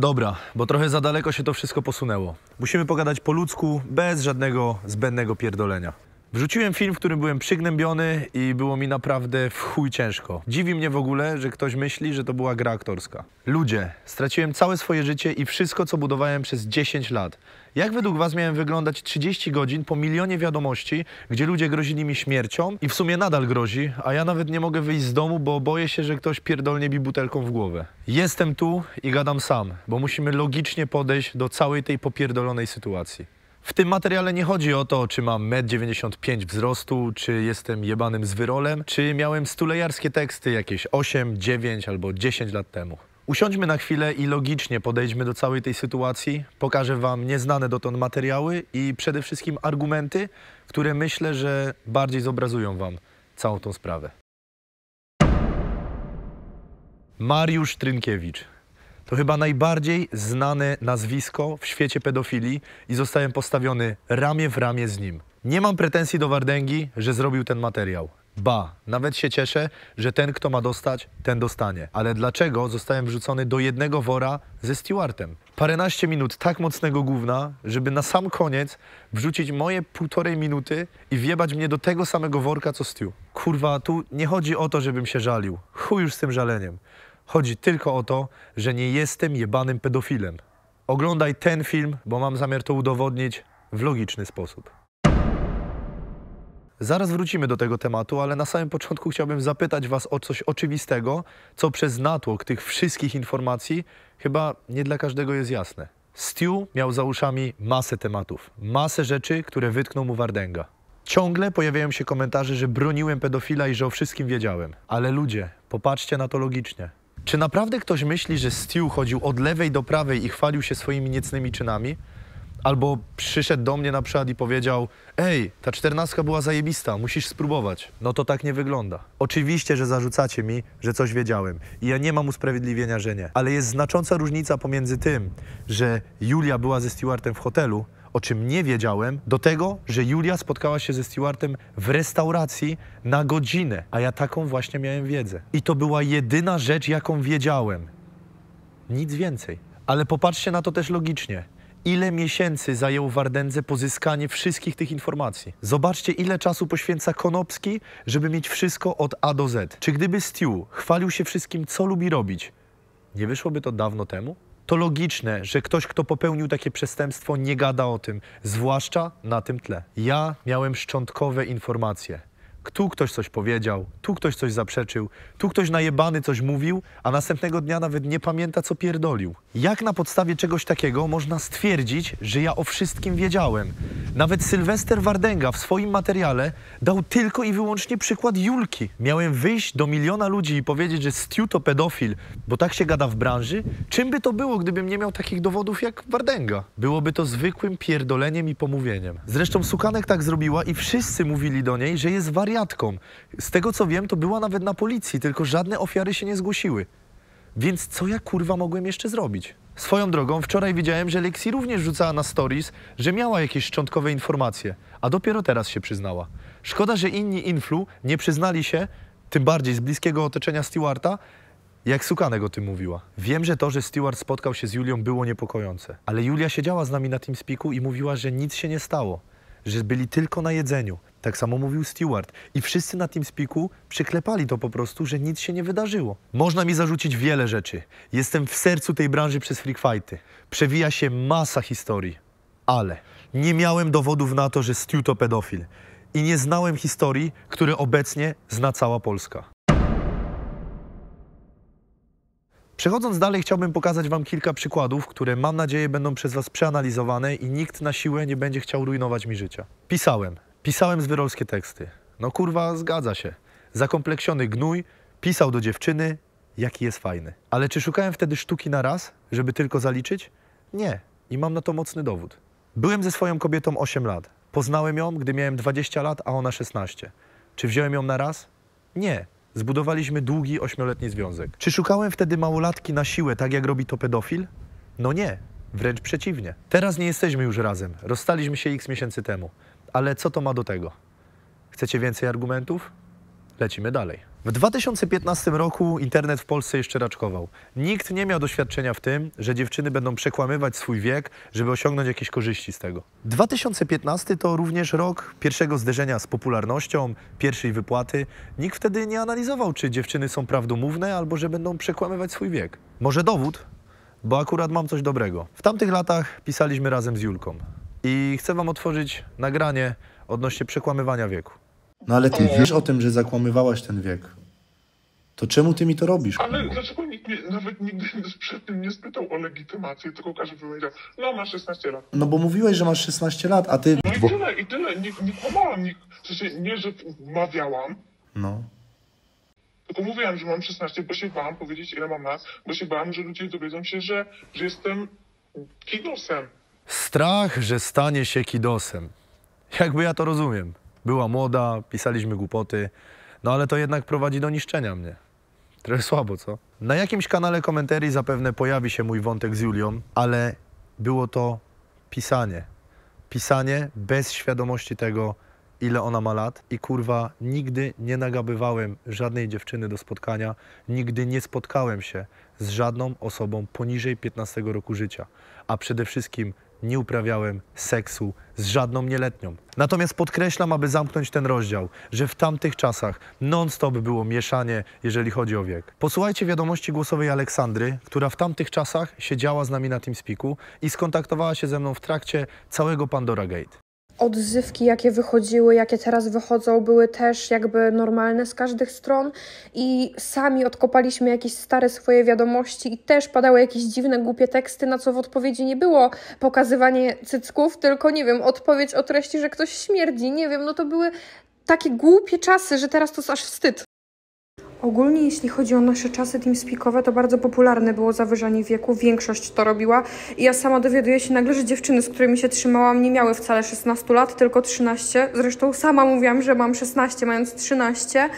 Dobra, bo trochę za daleko się to wszystko posunęło. Musimy pogadać po ludzku, bez żadnego zbędnego pierdolenia. Wrzuciłem film, w którym byłem przygnębiony i było mi naprawdę w chuj ciężko. Dziwi mnie w ogóle, że ktoś myśli, że to była gra aktorska. Ludzie, straciłem całe swoje życie i wszystko, co budowałem przez 10 lat. Jak według was miałem wyglądać 30 godzin po milionie wiadomości, gdzie ludzie grozili mi śmiercią i w sumie nadal grozi, a ja nawet nie mogę wyjść z domu, bo boję się, że ktoś pierdolnie mi butelką w głowę. Jestem tu i gadam sam, bo musimy logicznie podejść do całej tej popierdolonej sytuacji. W tym materiale nie chodzi o to, czy mam 1,95 m wzrostu, czy jestem jebanym z wyrolem, czy miałem stulejarskie teksty jakieś 8, 9 albo 10 lat temu. Usiądźmy na chwilę i logicznie podejdźmy do całej tej sytuacji. Pokażę Wam nieznane dotąd materiały i przede wszystkim argumenty, które myślę, że bardziej zobrazują Wam całą tą sprawę. Mariusz Trynkiewicz to chyba najbardziej znane nazwisko w świecie pedofilii i zostałem postawiony ramię w ramię z nim. Nie mam pretensji do Wardęgi, że zrobił ten materiał. Ba, nawet się cieszę, że ten, kto ma dostać, ten dostanie. Ale dlaczego zostałem wrzucony do jednego wora ze Stewartem? Paręnaście minut tak mocnego gówna, żeby na sam koniec wrzucić moje półtorej minuty i wjebać mnie do tego samego worka, co Stew. Kurwa, tu nie chodzi o to, żebym się żalił. Chuj już z tym żaleniem. Chodzi tylko o to, że nie jestem jebanym pedofilem. Oglądaj ten film, bo mam zamiar to udowodnić w logiczny sposób. Zaraz wrócimy do tego tematu, ale na samym początku chciałbym zapytać Was o coś oczywistego, co przez natłok tych wszystkich informacji chyba nie dla każdego jest jasne. Stu miał za uszami masę tematów, masę rzeczy, które wytknął mu Wardęga. Ciągle pojawiają się komentarze, że broniłem pedofila i że o wszystkim wiedziałem. Ale ludzie, popatrzcie na to logicznie. Czy naprawdę ktoś myśli, że Stew chodził od lewej do prawej i chwalił się swoimi niecnymi czynami? Albo przyszedł do mnie na przykład i powiedział Ej, ta czternastka była zajebista, musisz spróbować. No to tak nie wygląda. Oczywiście, że zarzucacie mi, że coś wiedziałem. I ja nie mam usprawiedliwienia, że nie. Ale jest znacząca różnica pomiędzy tym, że Julia była ze Stewartem w hotelu, o czym nie wiedziałem, do tego, że Julia spotkała się ze Stewartem w restauracji na godzinę, a ja taką właśnie miałem wiedzę. I to była jedyna rzecz, jaką wiedziałem. Nic więcej. Ale popatrzcie na to też logicznie. Ile miesięcy zajął Wardędze pozyskanie wszystkich tych informacji? Zobaczcie, ile czasu poświęca Konopski, żeby mieć wszystko od A do Z. Czy gdyby Stew chwalił się wszystkim, co lubi robić, nie wyszłoby to dawno temu? to logiczne, że ktoś, kto popełnił takie przestępstwo, nie gada o tym, zwłaszcza na tym tle. Ja miałem szczątkowe informacje. Tu ktoś coś powiedział, tu ktoś coś zaprzeczył, tu ktoś najebany coś mówił, a następnego dnia nawet nie pamięta, co pierdolił. Jak na podstawie czegoś takiego można stwierdzić, że ja o wszystkim wiedziałem? Nawet Sylwester Wardęga w swoim materiale dał tylko i wyłącznie przykład Julki. Miałem wyjść do miliona ludzi i powiedzieć, że Stu to pedofil, bo tak się gada w branży? Czym by to było, gdybym nie miał takich dowodów jak Wardęga? Byłoby to zwykłym pierdoleniem i pomówieniem. Zresztą Sukanek tak zrobiła i wszyscy mówili do niej, że jest wariatem wariatką. Z tego co wiem, to była nawet na policji, tylko żadne ofiary się nie zgłosiły. Więc co ja kurwa mogłem jeszcze zrobić? Swoją drogą, wczoraj widziałem, że Lexi również rzucała na stories, że miała jakieś szczątkowe informacje, a dopiero teraz się przyznała. Szkoda, że inni influ nie przyznali się, tym bardziej z bliskiego otoczenia Stewarta, jak Sukanek o tym mówiła. Wiem, że to, że Stewart spotkał się z Julią było niepokojące, ale Julia siedziała z nami na TeamSpeaku i mówiła, że nic się nie stało że byli tylko na jedzeniu. Tak samo mówił Stewart. I wszyscy na TeamSpeaku przyklepali to po prostu, że nic się nie wydarzyło. Można mi zarzucić wiele rzeczy. Jestem w sercu tej branży przez freak fighty. Przewija się masa historii. Ale nie miałem dowodów na to, że Stu to pedofil. I nie znałem historii, które obecnie zna cała Polska. Przechodząc dalej, chciałbym pokazać Wam kilka przykładów, które mam nadzieję będą przez Was przeanalizowane i nikt na siłę nie będzie chciał rujnować mi życia. Pisałem. Pisałem zwyrolskie teksty. No kurwa, zgadza się. Zakompleksiony gnój pisał do dziewczyny, jaki jest fajny. Ale czy szukałem wtedy sztuki na raz, żeby tylko zaliczyć? Nie. I mam na to mocny dowód. Byłem ze swoją kobietą 8 lat. Poznałem ją, gdy miałem 20 lat, a ona 16. Czy wziąłem ją na raz? Nie. Zbudowaliśmy długi, ośmioletni związek. Czy szukałem wtedy małolatki na siłę, tak jak robi to pedofil? No nie, wręcz przeciwnie. Teraz nie jesteśmy już razem. Rozstaliśmy się x miesięcy temu. Ale co to ma do tego? Chcecie więcej argumentów? Lecimy dalej. W 2015 roku internet w Polsce jeszcze raczkował. Nikt nie miał doświadczenia w tym, że dziewczyny będą przekłamywać swój wiek, żeby osiągnąć jakieś korzyści z tego. 2015 to również rok pierwszego zderzenia z popularnością, pierwszej wypłaty. Nikt wtedy nie analizował, czy dziewczyny są prawdomówne albo że będą przekłamywać swój wiek. Może dowód? Bo akurat mam coś dobrego. W tamtych latach pisaliśmy razem z Julką. I chcę Wam otworzyć nagranie odnośnie przekłamywania wieku. No ale ty wiesz o tym, że zakłamywałaś ten wiek. To czemu ty mi to robisz? Ale kurwa? dlaczego nikt nie, nawet nigdy przed tym nie spytał o legitymację, tylko każdy powiedział, no masz 16 lat. No bo mówiłeś, że masz 16 lat, a ty... No i tyle, i tyle, nie, nie kłamałam, nie, w sensie nie, że mawiałam. No. Tylko mówiłam, że mam 16, bo się bałam powiedzieć, ile mam lat, bo się bałam, że ludzie dowiedzą się, że, że jestem kidosem. Strach, że stanie się kidosem. Jakby ja to rozumiem. Była młoda, pisaliśmy głupoty, no ale to jednak prowadzi do niszczenia mnie. Trochę słabo, co? Na jakimś kanale komentarzy zapewne pojawi się mój wątek z Julią, ale było to pisanie. Pisanie bez świadomości tego, ile ona ma lat i kurwa nigdy nie nagabywałem żadnej dziewczyny do spotkania, nigdy nie spotkałem się z żadną osobą poniżej 15 roku życia, a przede wszystkim nie uprawiałem seksu z żadną nieletnią. Natomiast podkreślam, aby zamknąć ten rozdział, że w tamtych czasach non-stop było mieszanie, jeżeli chodzi o wiek. Posłuchajcie wiadomości głosowej Aleksandry, która w tamtych czasach siedziała z nami na TeamSpeaku i skontaktowała się ze mną w trakcie całego Pandora Gate odzywki, jakie wychodziły, jakie teraz wychodzą, były też jakby normalne z każdych stron i sami odkopaliśmy jakieś stare swoje wiadomości i też padały jakieś dziwne, głupie teksty, na co w odpowiedzi nie było pokazywanie cycków, tylko nie wiem, odpowiedź o treści, że ktoś śmierdzi, nie wiem, no to były takie głupie czasy, że teraz to jest aż wstyd. Ogólnie jeśli chodzi o nasze czasy teamspeakowe, to bardzo popularne było zawyżanie wieku, większość to robiła i ja sama dowiaduję się nagle, że dziewczyny, z którymi się trzymałam, nie miały wcale 16 lat, tylko 13. Zresztą sama mówiłam, że mam 16, mając 13.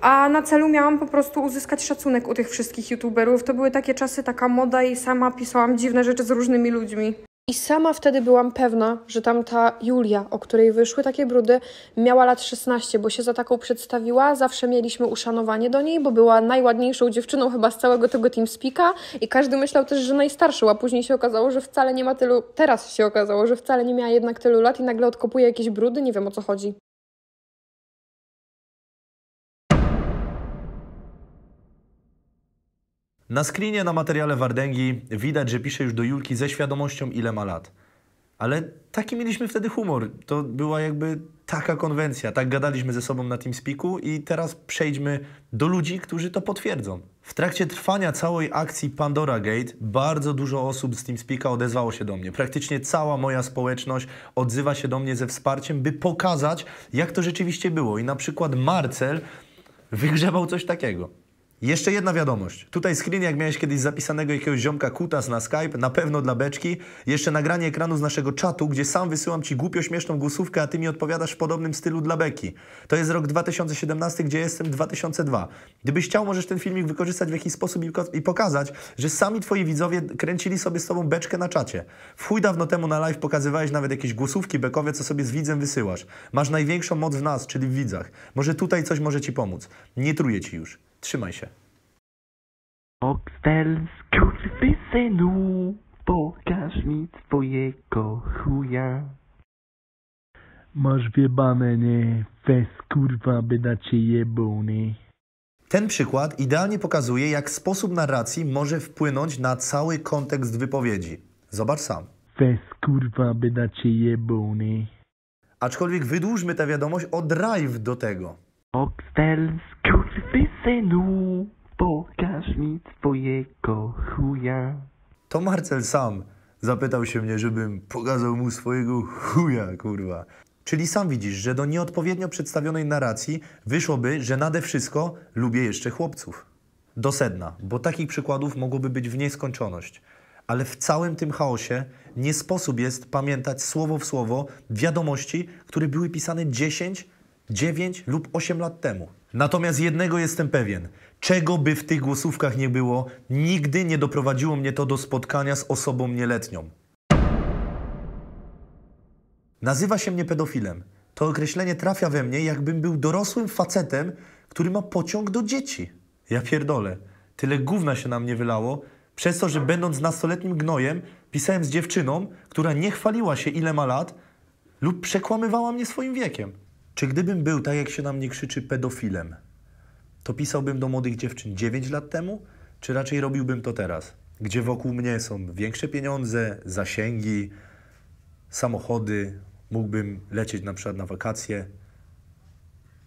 A na celu miałam po prostu uzyskać szacunek u tych wszystkich youtuberów. To były takie czasy, taka moda i sama pisałam dziwne rzeczy z różnymi ludźmi. I sama wtedy byłam pewna, że tamta Julia, o której wyszły takie brudy, miała lat 16, bo się za taką przedstawiła. Zawsze mieliśmy uszanowanie do niej, bo była najładniejszą dziewczyną chyba z całego tego Teamspeaka i każdy myślał też, że najstarszą, a później się okazało, że wcale nie ma tylu, teraz się okazało, że wcale nie miała jednak tylu lat i nagle odkopuje jakieś brudy, nie wiem o co chodzi. Na screenie, na materiale Wardęgi widać, że pisze już do Julki ze świadomością, ile ma lat. Ale taki mieliśmy wtedy humor. To była jakby taka konwencja. Tak gadaliśmy ze sobą na TeamSpeaku i teraz przejdźmy do ludzi, którzy to potwierdzą. W trakcie trwania całej akcji Pandora Gate bardzo dużo osób z TeamSpeaka odezwało się do mnie. Praktycznie cała moja społeczność odzywa się do mnie ze wsparciem, by pokazać, jak to rzeczywiście było. I na przykład Marcel wygrzebał coś takiego. Jeszcze jedna wiadomość. Tutaj screen, jak miałeś kiedyś zapisanego jakiegoś ziomka kutas na Skype, na pewno dla beczki. Jeszcze nagranie ekranu z naszego czatu, gdzie sam wysyłam ci głupio śmieszną głosówkę, a ty mi odpowiadasz w podobnym stylu dla beki. To jest rok 2017, gdzie jestem 2002. Gdybyś chciał, możesz ten filmik wykorzystać w jakiś sposób i pokazać, że sami twoi widzowie kręcili sobie z tobą beczkę na czacie. W chuj dawno temu na live pokazywałeś nawet jakieś głosówki bekowe, co sobie z widzem wysyłasz. Masz największą moc w nas, czyli w widzach. Może tutaj coś może ci pomóc. Nie truję ci już. Trzymaj się. Oksel, skurwy synu, pokaż mi swojego chuja. Masz wiebane, nie? Fes kurwa by na cię jebą, Ten przykład idealnie pokazuje, jak sposób narracji może wpłynąć na cały kontekst wypowiedzi. Zobacz sam. Fes kurwa by na cię jebą, Aczkolwiek wydłużmy tę wiadomość o drive do tego. Okstel, skurwy Synu, pokaż mi swojego chuja. To Marcel sam zapytał się mnie, żebym pokazał mu swojego chuja, kurwa. Czyli sam widzisz, że do nieodpowiednio przedstawionej narracji wyszłoby, że nade wszystko lubię jeszcze chłopców. Do sedna, bo takich przykładów mogłoby być w nieskończoność. Ale w całym tym chaosie nie sposób jest pamiętać słowo w słowo wiadomości, które były pisane 10 9 lub 8 lat temu. Natomiast jednego jestem pewien. Czego by w tych głosówkach nie było, nigdy nie doprowadziło mnie to do spotkania z osobą nieletnią. Nazywa się mnie pedofilem. To określenie trafia we mnie, jakbym był dorosłym facetem, który ma pociąg do dzieci. Ja pierdolę. Tyle gówna się na mnie wylało, przez to, że będąc nastoletnim gnojem, pisałem z dziewczyną, która nie chwaliła się ile ma lat lub przekłamywała mnie swoim wiekiem. Czy gdybym był, tak jak się na mnie krzyczy, pedofilem, to pisałbym do młodych dziewczyn 9 lat temu, czy raczej robiłbym to teraz, gdzie wokół mnie są większe pieniądze, zasięgi, samochody, mógłbym lecieć na przykład na wakacje.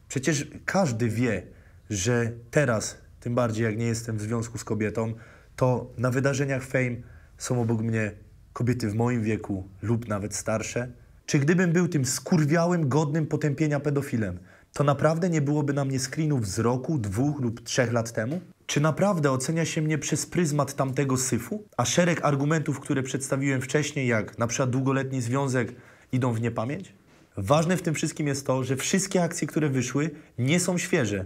Przecież każdy wie, że teraz, tym bardziej jak nie jestem w związku z kobietą, to na wydarzeniach fame są obok mnie kobiety w moim wieku lub nawet starsze czy gdybym był tym skurwiałym, godnym potępienia pedofilem, to naprawdę nie byłoby na mnie screenów z roku, dwóch lub trzech lat temu? Czy naprawdę ocenia się mnie przez pryzmat tamtego syfu? A szereg argumentów, które przedstawiłem wcześniej, jak na przykład długoletni związek, idą w niepamięć? Ważne w tym wszystkim jest to, że wszystkie akcje, które wyszły, nie są świeże.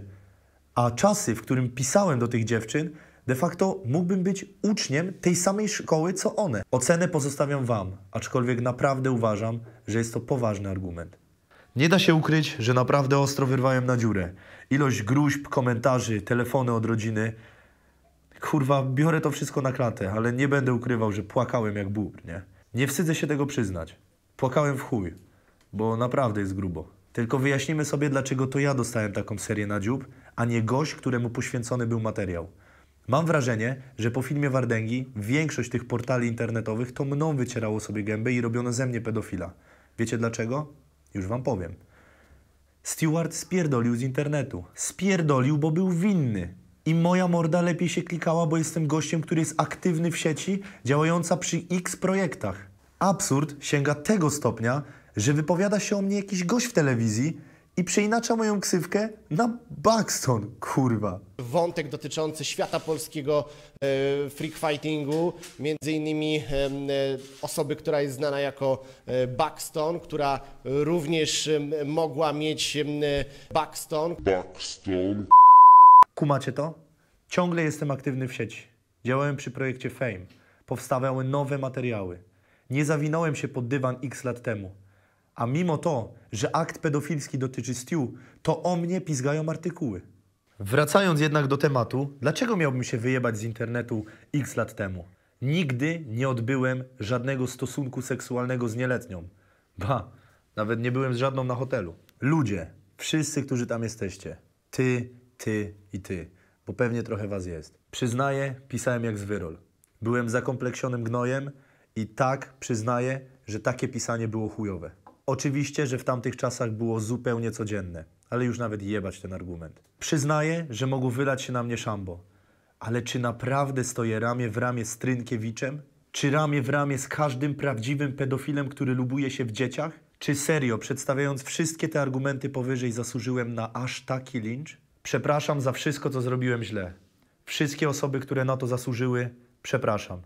A czasy, w którym pisałem do tych dziewczyn, De facto mógłbym być uczniem tej samej szkoły co one. Ocenę pozostawiam Wam, aczkolwiek naprawdę uważam, że jest to poważny argument. Nie da się ukryć, że naprawdę ostro wyrwałem na dziurę. Ilość gruźb, komentarzy, telefony od rodziny. Kurwa, biorę to wszystko na klatę, ale nie będę ukrywał, że płakałem jak bóbr, nie? Nie wstydzę się tego przyznać. Płakałem w chuj, bo naprawdę jest grubo. Tylko wyjaśnimy sobie, dlaczego to ja dostałem taką serię na dziób, a nie gość, któremu poświęcony był materiał. Mam wrażenie, że po filmie Wardęgi większość tych portali internetowych to mną wycierało sobie gęby i robiono ze mnie pedofila. Wiecie dlaczego? Już wam powiem. Stewart spierdolił z internetu. Spierdolił, bo był winny. I moja morda lepiej się klikała, bo jestem gościem, który jest aktywny w sieci, działająca przy X projektach. Absurd sięga tego stopnia, że wypowiada się o mnie jakiś gość w telewizji, i przeinacza moją ksywkę na Buxton, kurwa. Wątek dotyczący świata polskiego e, freak fightingu, między innymi e, osoby, która jest znana jako e, Buxton, która również e, mogła mieć e, Buxton. Buxton. Kumacie to? Ciągle jestem aktywny w sieci. Działałem przy projekcie Fame. Powstawały nowe materiały. Nie zawinąłem się pod dywan x lat temu. A mimo to, że akt pedofilski dotyczy Stu, to o mnie pisgają artykuły. Wracając jednak do tematu, dlaczego miałbym się wyjebać z internetu x lat temu? Nigdy nie odbyłem żadnego stosunku seksualnego z nieletnią. Ba, nawet nie byłem z żadną na hotelu. Ludzie, wszyscy, którzy tam jesteście, ty, ty i ty, bo pewnie trochę was jest. Przyznaję, pisałem jak z wyrol. Byłem zakompleksionym gnojem i tak przyznaję, że takie pisanie było chujowe. Oczywiście, że w tamtych czasach było zupełnie codzienne, ale już nawet jebać ten argument. Przyznaję, że mogło wylać się na mnie szambo, ale czy naprawdę stoję ramię w ramię z Trynkiewiczem? Czy ramię w ramię z każdym prawdziwym pedofilem, który lubuje się w dzieciach? Czy serio, przedstawiając wszystkie te argumenty powyżej, zasłużyłem na aż taki lincz? Przepraszam za wszystko, co zrobiłem źle. Wszystkie osoby, które na to zasłużyły, przepraszam.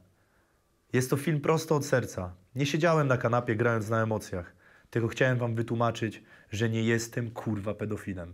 Jest to film prosto od serca. Nie siedziałem na kanapie grając na emocjach. Tylko chciałem wam wytłumaczyć, że nie jestem kurwa pedofilem.